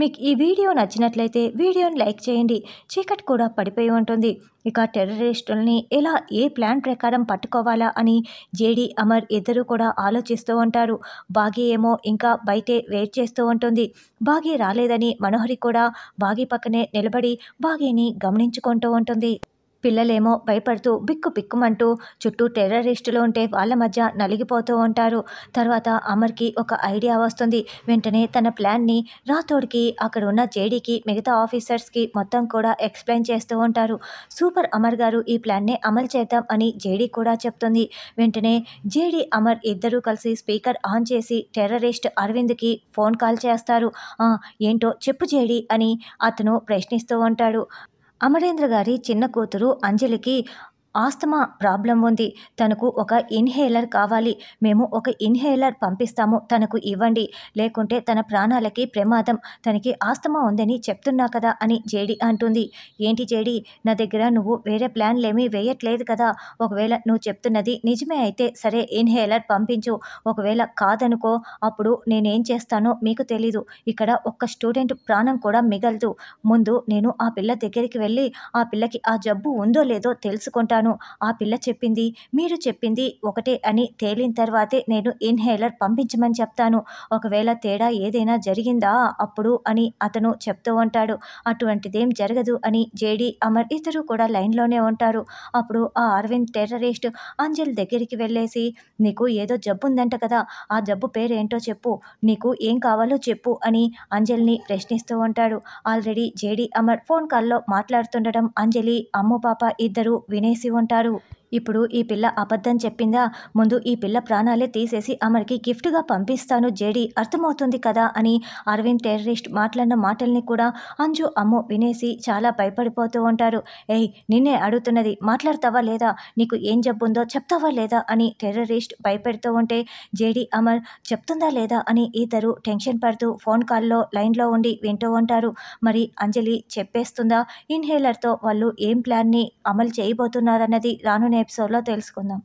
మీకు ఈ వీడియో నచ్చినట్లయితే వీడియోని లైక్ చేయండి చీకటి కూడా పడిపోయి ఉంటుంది ఇక టెర్రరిస్టుల్ని ఎలా ఏ ప్లాన్ ప్రకారం పట్టుకోవాలా అని జేడి అమర్ ఇద్దరు కూడా ఆలోచిస్తూ ఉంటారు బాగీ ఏమో ఇంకా బయటే వెయిట్ చేస్తూ ఉంటుంది బాగీ రాలేదని మనోహరి కూడా బాగీ పక్కనే నిలబడి బాగీని గమనించుకుంటూ ఉంటుంది పిల్లలేమో భయపడుతూ బిక్కు బిక్కుమంటూ చుట్టూ టెర్రరిస్టులు ఉంటే వాళ్ళ మధ్య నలిగిపోతూ ఉంటారు తర్వాత అమర్కి ఒక ఐడియా వస్తుంది వెంటనే తన ప్లాన్ని రాథోడ్కి అక్కడ ఉన్న జేడీకి మిగతా ఆఫీసర్స్కి మొత్తం కూడా ఎక్స్ప్లెయిన్ చేస్తూ ఉంటారు సూపర్ అమర్ గారు ఈ ప్లాన్నే అమలు చేద్దాం అని జేడీ కూడా చెప్తుంది వెంటనే జేడీ అమర్ ఇద్దరూ కలిసి స్పీకర్ ఆన్ చేసి టెర్రరిస్ట్ అరవింద్కి ఫోన్ కాల్ చేస్తారు ఏంటో చెప్పు జేడీ అని అతను ప్రశ్నిస్తూ ఉంటాడు అమరేంద్ర గారి చిన్న కూతురు అంజలికి ఆస్తమా ప్రాబ్లం ఉంది తనకు ఒక ఇన్హేలర్ కావాలి మేము ఒక ఇన్హేలర్ పంపిస్తాము తనకు ఇవ్వండి లేకుంటే తన ప్రాణాలకి ప్రమాదం తనకి ఆస్తమా ఉందని చెప్తున్నా కదా అని జేడి అంటుంది ఏంటి జేడి నా దగ్గర నువ్వు వేరే ప్లాన్లేమీ వేయట్లేదు కదా ఒకవేళ నువ్వు చెప్తున్నది నిజమే అయితే సరే ఇన్హేలర్ పంపించు ఒకవేళ కాదనుకో అప్పుడు నేనేం చేస్తానో మీకు తెలీదు ఇక్కడ ఒక్క స్టూడెంట్ ప్రాణం కూడా మిగలదు ముందు నేను ఆ పిల్ల దగ్గరికి వెళ్ళి ఆ పిల్లకి ఆ జబ్బు ఉందో లేదో తెలుసుకుంటాను అనుకుంటాను ఆ పిల్ల చెప్పింది మీరు చెప్పింది ఒకటే అని తేలిన తర్వాతే నేను ఇన్హేలర్ పంపించమని చెప్తాను ఒకవేళ తేడా ఏదైనా జరిగిందా అప్పుడు అని అతను చెప్తూ ఉంటాడు అటువంటిదేం జరగదు అని జేడి అమర్ ఇద్దరు కూడా లైన్లోనే ఉంటారు అప్పుడు ఆ అరవింద్ టెర్రరిస్ట్ అంజలి దగ్గరికి వెళ్ళేసి నీకు ఏదో జబ్బు ఉందంట కదా ఆ జబ్బు పేరేంటో చెప్పు నీకు ఏం కావాలో చెప్పు అని అంజలిని ప్రశ్నిస్తూ ఉంటాడు ఆల్రెడీ జేడి అమర్ ఫోన్ కాల్లో మాట్లాడుతుండడం అంజలి అమ్మ పాప ఇద్దరు వినేసి ఉంటారు ఇప్పుడు ఈ పిల్ల అబద్ధం చెప్పిందా ముందు ఈ పిల్ల ప్రాణాలే తీసేసి అమర్కి గిఫ్ట్గా పంపిస్తాను జేడి అర్థమవుతుంది కదా అని అరవింద్ టెర్రరిస్ట్ మాట్లాడిన మాటల్ని కూడా అంజు అమ్ము వినేసి చాలా భయపడిపోతూ ఉంటారు ఏయ్ నిన్నే అడుగుతున్నది మాట్లాడతావా లేదా నీకు ఏం జబ్బుందో చెప్తావా లేదా అని టెర్రరిస్ట్ భయపెడుతూ ఉంటే జేడి అమర్ చెప్తుందా లేదా అని ఇద్దరు టెన్షన్ పడుతూ ఫోన్ కాల్లో లైన్లో ఉండి వింటూ ఉంటారు మరి అంజలి చెప్పేస్తుందా ఇన్హేలర్తో వాళ్ళు ఏం ప్లాన్ని అమలు చేయబోతున్నారన్నది రానునే ఎపిసోడ్లో తెలుసుకుందాం